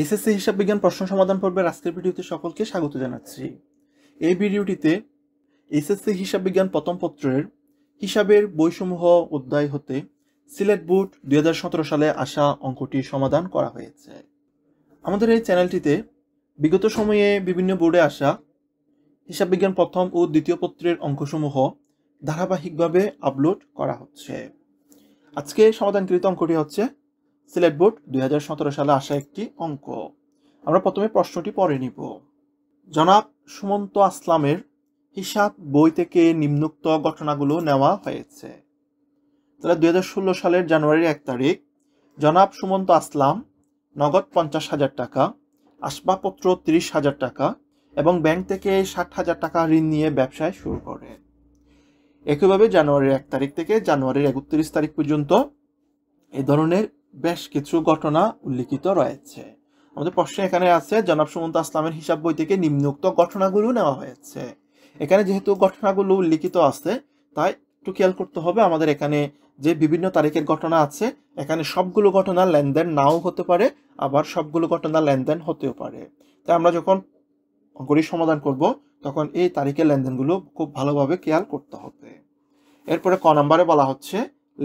SSC হিসাব বিজ্ঞান প্রশ্ন সমাধান পর্বের আজকের ভিডিওতে সকলকে স্বাগত জানাচ্ছি এই ভিডিওটিতে এসএসসি হিসাব বিজ্ঞান প্রথম পত্রের হিসাবের বইসমূহ অধ্যায় হতে সিলেট বুট দুই সালে আসা অঙ্কটি সমাধান করা হয়েছে আমাদের এই চ্যানেলটিতে বিগত সময়ে বিভিন্ন বোর্ডে আসা হিসাব বিজ্ঞান প্রথম ও দ্বিতীয় পত্রের অঙ্কসমূহ ধারাবাহিকভাবে আপলোড করা হচ্ছে আজকে সমাধানকৃত অঙ্কটি হচ্ছে সিলেট বোর্ড দুই সালে আসা একটি অঙ্ক আমরা প্রথমে প্রশ্নটি পড়ে নিব জনাব সুমন্ত আসলামের হিসাব বই থেকে নিম্নুক্ত ঘটনাগুলো নেওয়া হয়েছে তাহলে দুই সালের জানুয়ারির এক তারিখ জনাব সুমন্ত আসলাম নগদ পঞ্চাশ হাজার টাকা আসবাবপত্র তিরিশ হাজার টাকা এবং ব্যাংক থেকে ষাট হাজার টাকা ঋণ নিয়ে ব্যবসায় শুরু করে একইভাবে জানুয়ারির এক তারিখ থেকে জানুয়ারির একত্রিশ তারিখ পর্যন্ত এ ধরনের বেশ কিছু ঘটনা উল্লিখিত রয়েছে আমাদের প্রশ্নে এখানে আছে জনাব সুমন্ত আসলামের হিসাব বই থেকে নিম্নোক্ত ঘটনাগুলো নেওয়া হয়েছে এখানে যেহেতু ঘটনাগুলো উল্লিখিত আছে তাই একটু খেয়াল করতে হবে আমাদের এখানে যে বিভিন্ন তারিখের ঘটনা আছে এখানে সবগুলো ঘটনা লেনদেন নাও হতে পারে আবার সবগুলো ঘটনা লেনদেন হতেও পারে তাই আমরা যখন অঙ্কটি সমাধান করব তখন এই তারিখের লেনদেনগুলো খুব ভালোভাবে খেয়াল করতে হবে এরপরে ক নাম্বারে বলা হচ্ছে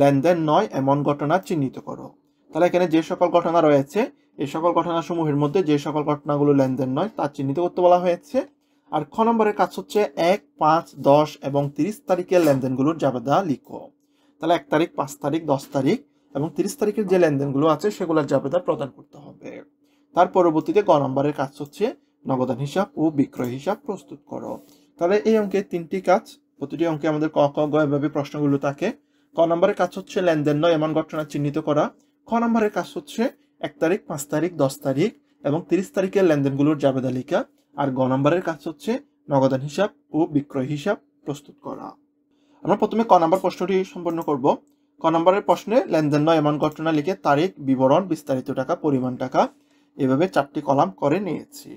লেনদেন নয় এমন ঘটনা চিহ্নিত করো তাহলে এখানে যে সকল ঘটনা রয়েছে এই সকল ঘটনাসমূহের মধ্যে যে সকল ঘটনাগুলো লেনদেন নয় তা চিহ্নিত করতে বলা হয়েছে আর খ নম্বরের কাজ হচ্ছে এক পাঁচ দশ এবং তিরিশ তারিখের লেনদেনগুলোর জাবেদা লিখো তাহলে এক তারিখ পাঁচ তারিখ দশ তারিখ এবং তিরিশ তারিখের যে লেনদেনগুলো আছে সেগুলোর জাবেদা প্রদান করতে হবে তার পরবর্তীতে গ নম্বরের কাজ হচ্ছে নগদান হিসাব ও বিক্রয় হিসাব প্রস্তুত করো তাহলে এই অঙ্কে তিনটি কাজ প্রতিটি অঙ্কে আমাদের ক ক গ এভাবে প্রশ্নগুলো থাকে ক নম্বরের কাজ হচ্ছে লেনদেন নয় এমন ঘটনা চিহ্নিত করা খ নম্বরের কাজ হচ্ছে এক তারিখ পাঁচ তারিখ দশ তারিখ এবং তিরিশ তারিখের লেনদেনগুলোর যাবে তালিকা আর গ নম্বরের কাজ হচ্ছে নগদান হিসাব ও বিক্রয় হিসাব প্রস্তুত করা আমরা প্রথমে ক নম্বর প্রশ্নটি সম্পন্ন করব ক নম্বরের প্রশ্নে লেনদেন নয় এমন ঘটনা লিখে তারিখ বিবরণ বিস্তারিত টাকা পরিমাণ টাকা এভাবে চারটি কলাম করে নিয়েছি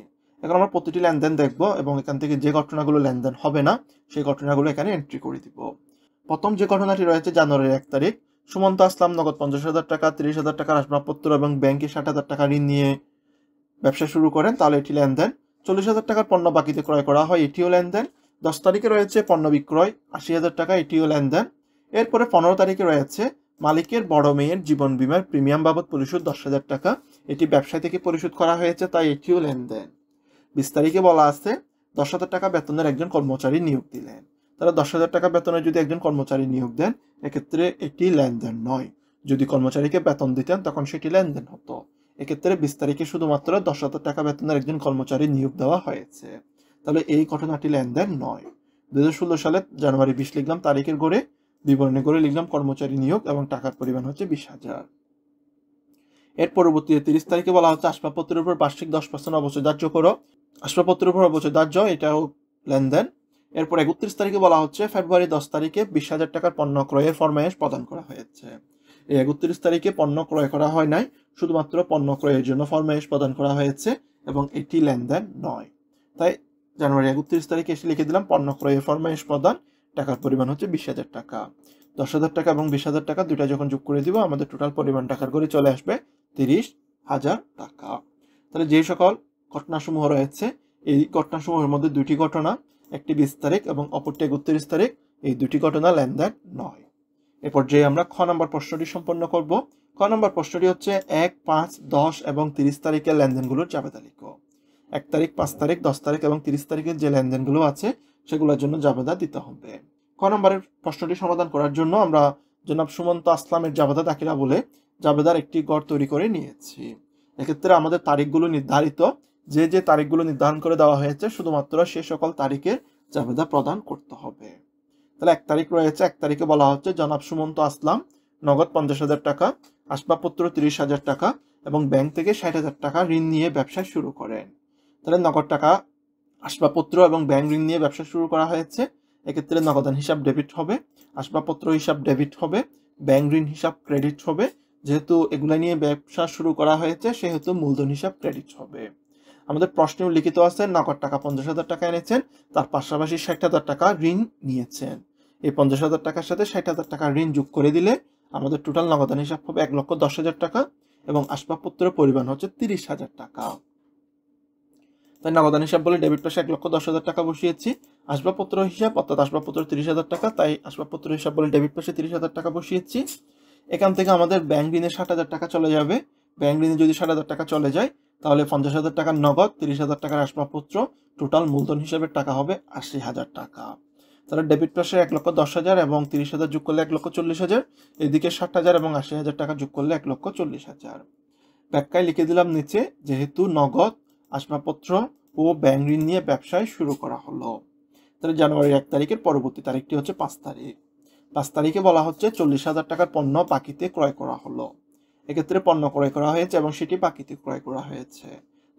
এখন আমরা প্রতিটি লেনদেন দেখব এবং এখান থেকে যে ঘটনাগুলো লেনদেন হবে না সেই ঘটনাগুলো এখানে এন্ট্রি করে দিব প্রথম যে ঘটনাটি রয়েছে জানুয়ারির এক তারিখ সুমন্ত আসলাম নগদ পঞ্চাশ হাজার টাকা তিরিশ হাজার টাকা আসবাবপত্র এবং ব্যাংকে ষাট হাজার টাকা ঋণ নিয়ে ব্যবসা শুরু করেন তাহলে এটি লেনদেন চল্লিশ হাজার টাকার পণ্য বাকিতে ক্রয় করা হয় এটিও লেনদেন দশ তারিখে রয়েছে পণ্য বিক্রয় আশি হাজার টাকা এটিও লেনদেন এরপরে পনেরো তারিখে রয়েছে মালিকের বড় মেয়ের জীবন বিমার প্রিমিয়াম বাবদ পরিশোধ দশ হাজার টাকা এটি ব্যবসায় থেকে পরিশোধ করা হয়েছে তাই এটিও লেনদেন বিস্তারিকে বলা আছে দশ হাজার টাকা বেতনের একজন কর্মচারী নিয়োগ দিলেন তারা দশ হাজার টাকা বেতনে যদি একজন কর্মচারী নিয়োগ দেন এক্ষেত্রে এটি লেনদেন নয় যদি কর্মচারীকে বেতন দিতেন তখন সেটি লেনদেন হতো এক্ষেত্রে বিশ তারিখে শুধুমাত্র দশ হাজার টাকা বেতনের একজন কর্মচারী নিয়োগ দেওয়া হয়েছে তাহলে এই ঘটনাটি লেনদেন নয় দু সালে জানুয়ারি বিশ লিখলাম তারিখের গড়ে বিবরণী করে লিখলাম কর্মচারী নিয়োগ এবং টাকার পরিমাণ হচ্ছে বিশ হাজার এর পরবর্তীতে তিরিশ তারিখে বলা হচ্ছে আসবাবপত্রের উপর বার্ষিক দশ পার্সেন্ট অবচয় দাহ্য করো আসবাবপত্রের উপর অবচয় দাহ্য এটাও লেনদেন এরপর একত্রিশ তারিখে বলা হচ্ছে ফেব্রুয়ারি দশ তারিখে বিশ হাজার টাকার পণ্য ক্রয়ের ফরমায়েশ প্রদান করা হয়েছে এই একত্রিশ তারিখে পণ্য ক্রয় করা হয় নাই শুধুমাত্র পণ্য ক্রয়ের জন্য ফরমায়েশ প্রদান করা হয়েছে এবং এটি লেনদেন নয় তাই জানুয়ারি একত্রিশ তারিখে এসে লিখে দিলাম পণ্য ক্রয়ের ফরমায়েশ প্রদান টাকার পরিমাণ হচ্ছে বিশ হাজার টাকা দশ হাজার টাকা এবং বিশ হাজার টাকা দুটা যখন যোগ করে দিব আমাদের টোটাল পরিমাণ টাকার করে চলে আসবে তিরিশ হাজার টাকা তাহলে যে সকল ঘটনাসমূহ রয়েছে এই ঘটনাসমূহের মধ্যে দুটি ঘটনা একটি বিশ তারিখ এবং অপরটি একত্রিশ তারিখ এই দুটি ঘটনা লেনদেন নয় এ পর্যায়ে আমরা খ নম্বর প্রশ্নটি সম্পন্ন করব ক নম্বর প্রশ্নটি হচ্ছে এক পাঁচ দশ এবং তিরিশ তারিখের লেনদেনগুলোর জাবেদা লিখো এক তারিখ পাঁচ তারিখ দশ তারিখ এবং তিরিশ তারিখের যে লেনদেনগুলো আছে সেগুলোর জন্য জাবেদা দিতে হবে ক নম্বরের প্রশ্নটি সমাধান করার জন্য আমরা জনাব সুমন্ত আসলামের জাবেদা দাখিলা বলে জাবেদার একটি গড় তৈরি করে নিয়েছি এক্ষেত্রে আমাদের তারিখগুলো নির্ধারিত যে যে তারিখগুলো নির্ধারণ করে দেওয়া হয়েছে শুধুমাত্র সে সকল তারিখের জাবেদা প্রদান করতে হবে তাহলে এক তারিখ রয়েছে এক তারিখে বলা হচ্ছে জনাব সুমন্ত আসলাম নগদ পঞ্চাশ হাজার টাকা আসবাবপত্র তিরিশ হাজার টাকা এবং ব্যাংক থেকে ষাট হাজার টাকা ঋণ নিয়ে ব্যবসা শুরু করেন তাহলে নগদ টাকা আসবাবপত্র এবং ব্যাংক ঋণ নিয়ে ব্যবসা শুরু করা হয়েছে এক্ষেত্রে নগদান হিসাব ডেবিট হবে আসবাবপত্র হিসাব ডেবিট হবে ব্যাংক ঋণ হিসাব ক্রেডিট হবে যেহেতু এগুলো নিয়ে ব্যবসা শুরু করা হয়েছে সেহেতু মূলধন হিসাব ক্রেডিট হবে আমাদের প্রশ্নেও লিখিত আছে নগদ টাকা পঞ্চাশ হাজার টাকা এনেছেন তার পাশাপাশি ষাট হাজার টাকা ঋণ নিয়েছেন এই পঞ্চাশ হাজার টাকার সাথে ষাট হাজার টাকা ঋণ যোগ করে দিলে আমাদের টোটাল নগদান হিসাব হবে এক লক্ষ দশ হাজার টাকা এবং আসবাবপত্র পরিমাণ হচ্ছে তিরিশ হাজার টাকা তাই নগদান হিসাব বলে ডেবিট পাশে এক লক্ষ দশ হাজার টাকা বসিয়েছি আসবাবপত্র হিসাব অর্থাৎ আসবাবপত্র তিরিশ হাজার টাকা তাই আসবাবপত্র হিসাব বলে ডেবিট পাশে তিরিশ হাজার টাকা বসিয়েছি এখান থেকে আমাদের ব্যাংক ঋণে ষাট হাজার টাকা চলে যাবে ব্যাংক ঋণে যদি ষাট হাজার টাকা চলে যায় তাহলে পঞ্চাশ হাজার টাকার নগদ তিরিশ হাজার টাকার আসবাবপত্র টোটাল মূলধন হিসেবে টাকা হবে আশি হাজার টাকা তাহলে ডেবিট পাশে এক লক্ষ দশ হাজার এবং তিরিশ হাজার যোগ করলে এক লক্ষ চল্লিশ হাজার এদিকে ষাট হাজার এবং আশি হাজার টাকা যোগ করলে এক লক্ষ চল্লিশ হাজার ব্যাখ্যায় লিখে দিলাম নিচে যেহেতু নগদ আসবাবপত্র ও ব্যাংক ঋণ নিয়ে ব্যবসায় শুরু করা হলো তাহলে জানুয়ারির এক তারিখের পরবর্তী তারিখটি হচ্ছে পাঁচ তারিখ পাঁচ তারিখে বলা হচ্ছে চল্লিশ হাজার টাকার পণ্য পাখিতে ক্রয় করা হলো এক্ষেত্রে পণ্য ক্রয় করা হয়েছে এবং সেটি বাকিতে ক্রয় করা হয়েছে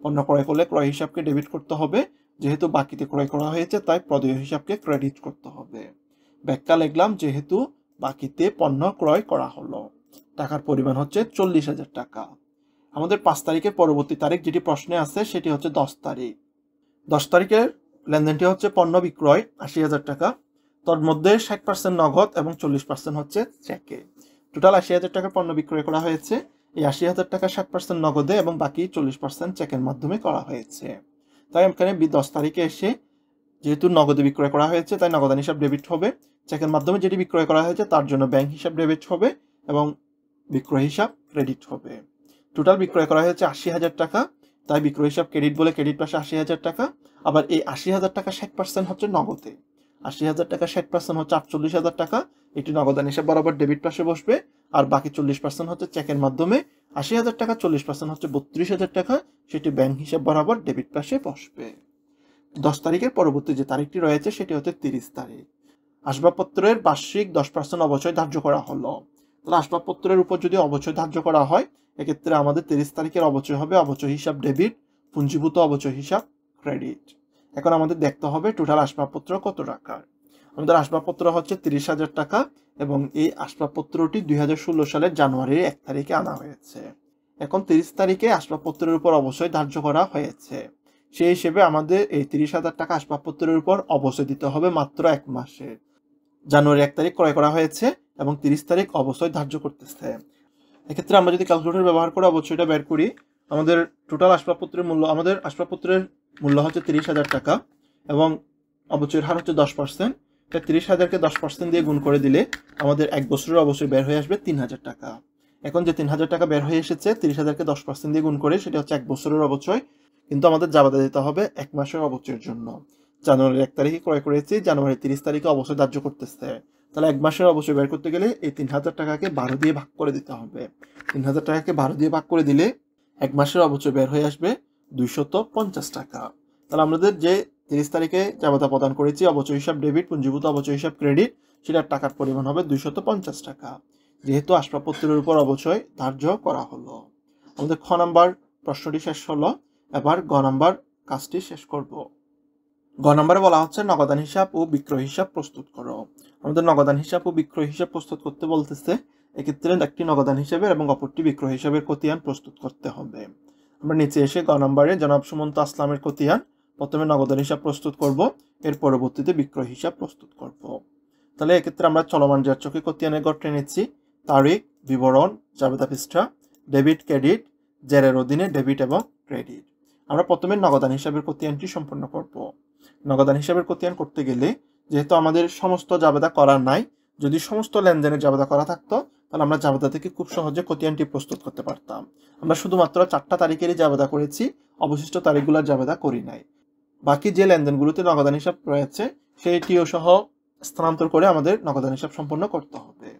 পণ্য ক্রয় করলে ক্রয় হিসাবকে ডেবিট করতে হবে যেহেতু বাকিতে ক্রয় করা হয়েছে তাই প্রদেয় হিসাবকে ক্রেডিট করতে হবে ব্যাখ্যা লিখলাম যেহেতু বাকিতে পণ্য ক্রয় করা হলো টাকার পরিমাণ হচ্ছে চল্লিশ হাজার টাকা আমাদের পাঁচ তারিখের পরবর্তী তারিখ যেটি প্রশ্নে আছে সেটি হচ্ছে দশ তারিখ দশ তারিখের লেনদেনটি হচ্ছে পণ্য বিক্রয় আশি হাজার টাকা মধ্যে ষাট পার্সেন্ট নগদ এবং চল্লিশ পার্সেন্ট হচ্ছে চেকে টোটাল আশি হাজার টাকার পণ্য বিক্রয় করা হয়েছে এই আশি হাজার টাকা ষাট পার্সেন্ট নগদে এবং বাকি চল্লিশ পার্সেন্ট চেকের মাধ্যমে করা হয়েছে তাই এখানে দশ তারিখে এসে যেহেতু নগদে বিক্রয় করা হয়েছে তাই নগদান হিসাব ডেবিট হবে চেকের মাধ্যমে যেটি বিক্রয় করা হয়েছে তার জন্য ব্যাংক হিসাব ডেবিট হবে এবং বিক্রয় হিসাব ক্রেডিট হবে টোটাল বিক্রয় করা হয়েছে আশি হাজার টাকা তাই বিক্রয় হিসাব ক্রেডিট বলে ক্রেডিট পাশে আশি হাজার টাকা আবার এই আশি হাজার টাকা ষাট পার্সেন্ট হচ্ছে নগদে আশি হাজার টাকা ষাট পার্সেন্ট হচ্ছে আটচল্লিশ হাজার টাকা এটি নগদান হিসাব বরাবর ডেবিট পাশে বসবে আর বাকি চল্লিশ পার্সেন্ট হচ্ছে চেকের মাধ্যমে আশি হাজার টাকা চল্লিশ পার্সেন্ট হচ্ছে বত্রিশ হাজার টাকা সেটি ব্যাংক হিসাব বরাবর ডেবিট পাশে বসবে দশ তারিখের পরবর্তী যে তারিখটি রয়েছে সেটি হচ্ছে তিরিশ তারিখ আসবাবপত্রের বার্ষিক দশ পার্সেন্ট অবচয় ধার্য করা হলো তাহলে আসবাবপত্রের উপর যদি অবচয় ধার্য করা হয় এক্ষেত্রে আমাদের তিরিশ তারিখের অবচয় হবে অবচয় হিসাব ডেবিট পুঞ্জীভূত অবচয় হিসাব ক্রেডিট এখন আমাদের দেখতে হবে টোটাল আসবাবপত্র কত টাকা আমাদের আসবাবপত্র হচ্ছে তিরিশ হাজার টাকা এবং এই আসবাবপত্রটি দুই হাজার ষোলো সালের জানুয়ারির এক তারিখে আনা হয়েছে এখন তিরিশ তারিখে আসবাবপত্রের উপর অবশ্যই ধার্য করা হয়েছে সেই হিসেবে আমাদের এই তিরিশ হাজার টাকা আসবাবপত্রের উপর অবশ্যই দিতে হবে মাত্র এক মাসে জানুয়ারি এক তারিখ ক্রয় করা হয়েছে এবং তিরিশ তারিখ অবশ্যই ধার্য করতেছে এক্ষেত্রে আমরা যদি ক্যালকুলেটর ব্যবহার করে অবশ্যই এটা বের করি আমাদের টোটাল আসবাবপত্রের মূল্য আমাদের আসবাবপত্রের মূল্য হচ্ছে তিরিশ হাজার টাকা এবং অবচয়ের হার হচ্ছে দশ পার্সেন্ট তিরিশ হাজারকে দশ পার্সেন্ট দিয়ে গুণ করে দিলে আমাদের এক বছরের অবশ্যই বের হয়ে আসবে তিন হাজার টাকা এখন যে তিন হাজার টাকা বের হয়ে এসেছে তিরিশ হাজারকে দশ পার্সেন্ট দিয়ে গুণ করে সেটা হচ্ছে এক বছরের অবচয় কিন্তু আমাদের জাবাদা দিতে হবে এক মাসের অবচয়ের জন্য জানুয়ারির এক তারিখে ক্রয় করেছি জানুয়ারির তিরিশ তারিখে অবশ্যই ধার্য করতেছে তাহলে এক মাসের অবশ্যই বের করতে গেলে এই তিন হাজার টাকাকে বারো দিয়ে ভাগ করে দিতে হবে তিন হাজার টাকাকে বারো দিয়ে ভাগ করে দিলে এক মাসের অবচয় বের হয়ে আসবে দুইশত পঞ্চাশ টাকা তাহলে আমাদের যে তিরিশ তারিখে জামাতা প্রদান করেছি অবচয় হিসাব ডেবিট পুঞ্জীভূত অবচয় হিসাব ক্রেডিট সেটার টাকার পরিমাণ হবে দুইশত পঞ্চাশ টাকা যেহেতু আসবাবপত্রের উপর অবচয় ধার্য করা হলো আমাদের খ নাম্বার প্রশ্নটি শেষ হলো এবার গ নাম্বার কাজটি শেষ করব গ নাম্বারে বলা হচ্ছে নগদান হিসাব ও বিক্রয় হিসাব প্রস্তুত করো আমাদের নগদান হিসাব ও বিক্রয় হিসাব প্রস্তুত করতে বলতেছে এক্ষেত্রে একটি নগদান হিসাবের এবং অপরটি বিক্রয় হিসাবের খতিয়ান প্রস্তুত করতে হবে আমরা নিচে এসে গ নাম্বারে জনাব সুমন্ত আসলামের কতিয়ান প্রথমে নগদের হিসাব প্রস্তুত করব এর পরবর্তীতে বিক্রয় হিসাব প্রস্তুত করব তাহলে এক্ষেত্রে আমরা চলমান যার চোখে কতিয়ানের গঠে নিচ্ছি তারিখ বিবরণ জাবেদা পৃষ্ঠা ডেবিট ক্রেডিট জেরের অধীনে ডেবিট এবং ক্রেডিট আমরা প্রথমে নগদান হিসাবের কতিয়ানটি সম্পন্ন করব নগদান হিসাবের কতিয়ান করতে গেলে যেহেতু আমাদের সমস্ত জাবেদা করা নাই যদি সমস্ত লেনদেনের জাবেদা করা থাকতো তাহলে আমরা জাবেদা থেকে খুব সহজে খতিয়ানটি প্রস্তুত করতে পারতাম আমরা শুধুমাত্র চারটা তারিখেরই জাবেদা করেছি অবশিষ্ট তারিখগুলোর জাবেদা করি নাই বাকি যে লেনদেনগুলোতে নগদান হিসাব রয়েছে সেইটিও সহ স্থানান্তর করে আমাদের নগদান হিসাব সম্পন্ন করতে হবে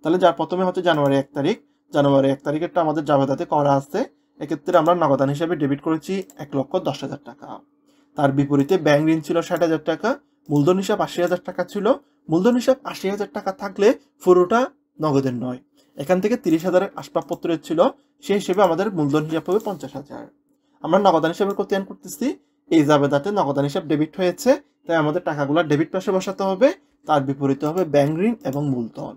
তাহলে যা প্রথমে হচ্ছে জানুয়ারি এক তারিখ জানুয়ারি এক তারিখেরটা আমাদের জাবেদাতে করা আছে এক্ষেত্রে আমরা নগদান হিসাবে ডেবিট করেছি এক লক্ষ দশ হাজার টাকা তার বিপরীতে ব্যাংক ঋণ ছিল ষাট হাজার টাকা মূলধন হিসাব আশি হাজার টাকা ছিল মূলধন হিসাব আশি হাজার টাকা থাকলে পুরোটা নগদের নয় এখান থেকে তিরিশ হাজারের আসবাবপত্র ছিল সেই হিসেবে আমাদের মূলধন হিসাব হবে পঞ্চাশ হাজার আমরা নগদান হিসাবে প্রত্যয়ন করতেছি এই জাবেদাতে নগদান হিসাব ডেবিট হয়েছে তাই আমাদের টাকাগুলো ডেবিট পাশে বসাতে হবে তার বিপরীতে হবে ব্যাংক ঋণ এবং মূলধন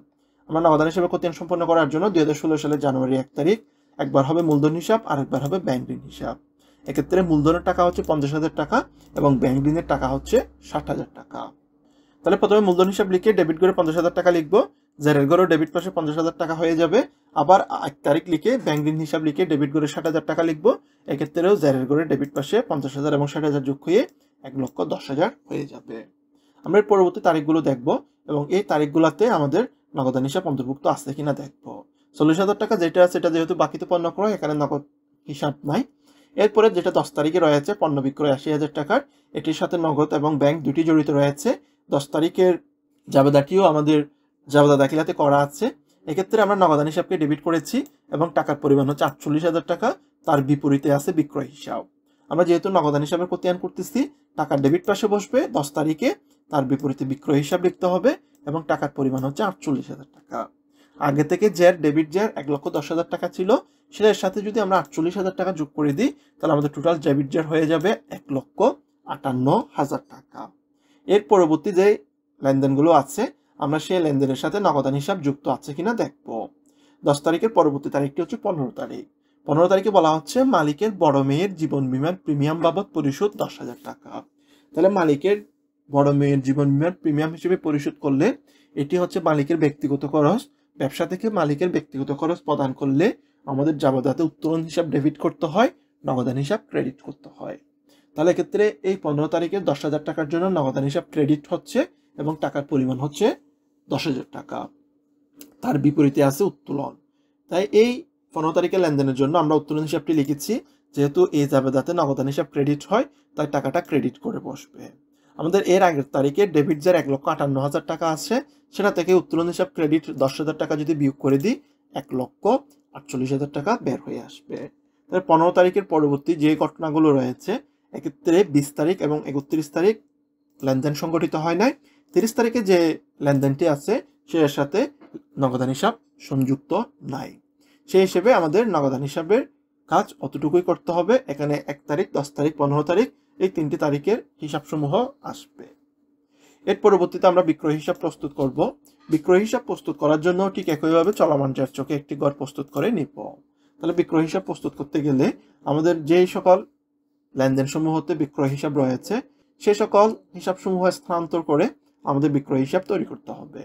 আমরা নগদান হিসাবে প্রত্যয়ন সম্পন্ন করার জন্য দুই হাজার ষোলো সালের জানুয়ারি এক তারিখ একবার হবে মূলধন হিসাব আর একবার হবে ব্যাংক ঋণ হিসাব এক্ষেত্রে মূলধনের টাকা হচ্ছে পঞ্চাশ হাজার টাকা এবং ব্যাংক ঋণের টাকা হচ্ছে ষাট হাজার টাকা তাহলে প্রথমে মূলধন হিসাব লিখে ডেবিট করে পঞ্চাশ হাজার টাকা লিখবো জেরের ঘরেও ডেবিট পাশে পঞ্চাশ হাজার টাকা হয়ে যাবে আবার এক তারিখ লিখে ব্যাংক ঋণ হিসাব লিখে ডেবিট করে ষাট হাজার টাকা লিখবো এক্ষেত্রেও জেরের ঘরে ডেবিট পাশে পঞ্চাশ হাজার এবং ষাট হাজার যোগ হয়ে এক লক্ষ দশ হাজার হয়ে যাবে আমরা পরবর্তী তারিখগুলো দেখব এবং এই তারিখগুলোতে আমাদের নগদান হিসাব অন্তর্ভুক্ত আছে কিনা দেখব চল্লিশ হাজার টাকা যেটা আছে এটা যেহেতু বাকিতে পণ্য করো এখানে নগদ হিসাব নাই এরপরে যেটা দশ তারিখে রয়েছে পণ্য বিক্রয় আশি হাজার টাকার এটির সাথে নগদ এবং ব্যাংক দুটি জড়িত রয়েছে দশ তারিখের জাবেদাটিও আমাদের জাবেদা দাখিলাতে করা আছে এক্ষেত্রে আমরা নগদান হিসাবকে ডেবিট করেছি এবং টাকার পরিমাণ হচ্ছে আটচল্লিশ হাজার টাকা তার বিপরীতে আছে বিক্রয় হিসাব আমরা যেহেতু নগদান হিসাবের প্রত্যয়ন করতেছি টাকার ডেবিট পাশে বসবে দশ তারিখে তার বিপরীতে বিক্রয় হিসাব লিখতে হবে এবং টাকার পরিমাণ হচ্ছে আটচল্লিশ হাজার টাকা আগে থেকে জ্যার ডেবিট জ্যার এক লক্ষ দশ হাজার টাকা ছিল সেটার সাথে যদি আমরা আটচল্লিশ হাজার টাকা যোগ করে দিই তাহলে আমাদের টোটাল ডেবিট জ্যার হয়ে যাবে এক লক্ষ আটান্ন হাজার টাকা এর পরবর্তী যে লেনদেনগুলো আছে আমরা সেই লেনদেনের সাথে নগদান হিসাব যুক্ত আছে কিনা দেখব দশ তারিখের পরবর্তী তারিখটি হচ্ছে পনেরো তারিখ পনেরো তারিখে বলা হচ্ছে মালিকের বড় মেয়ের জীবন বিমার প্রিমিয়াম বাবদ পরিশোধ দশ হাজার টাকা তাহলে মালিকের বড় মেয়ের জীবন বিমার প্রিমিয়াম হিসেবে পরিশোধ করলে এটি হচ্ছে মালিকের ব্যক্তিগত খরচ ব্যবসা থেকে মালিকের ব্যক্তিগত খরচ প্রদান করলে আমাদের যাবদাতে উত্তোলন হিসাব ডেবিট করতে হয় নগদান হিসাব ক্রেডিট করতে হয় তাহলে ক্ষেত্রে এই পনেরো তারিখের দশ হাজার টাকার জন্য নগদান হিসাব ক্রেডিট হচ্ছে এবং টাকার পরিমাণ হচ্ছে দশ হাজার টাকা তার বিপরীতে আছে উত্তোলন তাই এই পনেরো তারিখের লেনদেনের জন্য আমরা উত্তোলন হিসাবটি লিখেছি যেহেতু এই জাবেদাতে নগদান হিসাব ক্রেডিট হয় তাই টাকাটা ক্রেডিট করে বসবে আমাদের এর আগের তারিখে ডেবিট যার এক লক্ষ আটান্ন হাজার টাকা আছে সেটা থেকে উত্তোলন হিসাব ক্রেডিট দশ হাজার টাকা যদি বিয়োগ করে দিই এক লক্ষ আটচল্লিশ হাজার টাকা বের হয়ে আসবে তাহলে পনেরো তারিখের পরবর্তী যে ঘটনাগুলো রয়েছে এক্ষেত্রে বিশ তারিখ এবং একত্রিশ তারিখ লেনদেন সংগঠিত হয় নাই তিরিশ তারিখে যে লেনদেনটি আছে সে সাথে নগদান হিসাব সংযুক্ত নাই সেই হিসেবে আমাদের নগদান হিসাবের কাজ অতটুকুই করতে হবে এখানে এক তারিখ দশ তারিখ পনেরো তারিখ এই তিনটি তারিখের হিসাবসমূহ আসবে এর পরবর্তীতে আমরা বিক্রয় হিসাব প্রস্তুত করব বিক্রয় হিসাব প্রস্তুত করার জন্য ঠিক একইভাবে চলমান যার চোখে একটি গড় প্রস্তুত করে নিব তাহলে বিক্রয় হিসাব প্রস্তুত করতে গেলে আমাদের যেই সকল লেনদেন সমূহতে বিক্রয় হিসাব রয়েছে সে সকল হিসাবসমূহ স্থানান্তর করে আমাদের বিক্রয় হিসাব তৈরি করতে হবে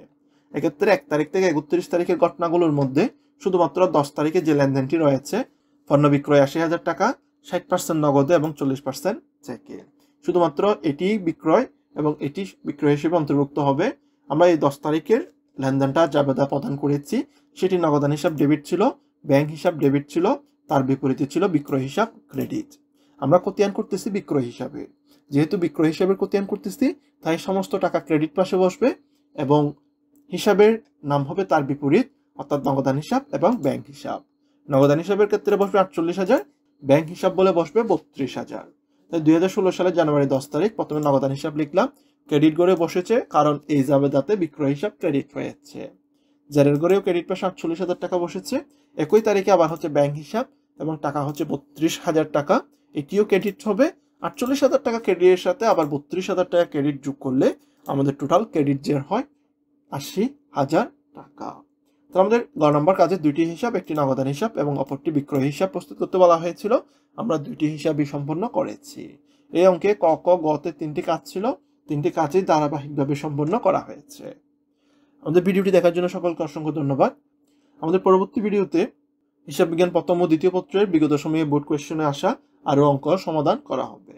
এক্ষেত্রে এক তারিখ থেকে একত্রিশ তারিখের ঘটনাগুলোর মধ্যে শুধুমাত্র দশ তারিখে যে লেনদেনটি রয়েছে পণ্য বিক্রয় আশি হাজার টাকা ষাট পার্সেন্ট নগদে এবং চল্লিশ পার্সেন্ট চেকে শুধুমাত্র এটি বিক্রয় এবং এটি বিক্রয় হিসেবে অন্তর্ভুক্ত হবে আমরা এই দশ তারিখের লেনদেনটা জাবেদা প্রদান করেছি সেটি নগদান হিসাব ডেবিট ছিল ব্যাংক হিসাব ডেবিট ছিল তার বিপরীতে ছিল বিক্রয় হিসাব ক্রেডিট আমরা কতিয়ান করতেছি বিক্রয় হিসাবে যেহেতু বিক্রয় হিসাবের খতিয়ান করতেছি তাই সমস্ত টাকা ক্রেডিট পাশে বসবে এবং হিসাবের নাম হবে তার বিপরীত অর্থাৎ নগদান হিসাব এবং ব্যাংক হিসাব নগদান হিসাবের ক্ষেত্রে বসবে আটচল্লিশ হাজার ব্যাংক হিসাব বলে বসবে বত্রিশ হাজার তাই দুই হাজার ষোলো সালের জানুয়ারি দশ তারিখ প্রথমে নগদান হিসাব লিখলাম ক্রেডিট গড়ে বসেছে কারণ এই জাবেদাতে বিক্রয় হিসাব ক্রেডিট হয়েছে জেরের গড়েও ক্রেডিট পাশে আটচল্লিশ হাজার টাকা বসেছে একই তারিখে আবার হচ্ছে ব্যাংক হিসাব এবং টাকা হচ্ছে বত্রিশ হাজার টাকা এটিও ক্রেডিট হবে আটচল্লিশ হাজার টাকা ক্রেডিটের সাথে আবার বত্রিশ হাজার টাকা ক্রেডিট যোগ করলে আমাদের টোটাল ক্রেডিট যে হয় আশি হাজার টাকা তাহলে আমাদের গ নম্বর কাজে দুইটি হিসাব একটি নগদান হিসাব এবং অপরটি বিক্রয় হিসাব প্রস্তুত করতে বলা হয়েছিল আমরা দুইটি হিসাবই সম্পন্ন করেছি এই অঙ্কে ক ক গতে তিনটি কাজ ছিল তিনটি কাজই ধারাবাহিকভাবে সম্পন্ন করা হয়েছে আমাদের ভিডিওটি দেখার জন্য সকলকে অসংখ্য ধন্যবাদ আমাদের পরবর্তী ভিডিওতে হিসাব বিজ্ঞান প্রথম ও দ্বিতীয় পত্রের বিগত সময়ে বোর্ড কোয়েশনে আসা আরও অঙ্ক সমাধান করা হবে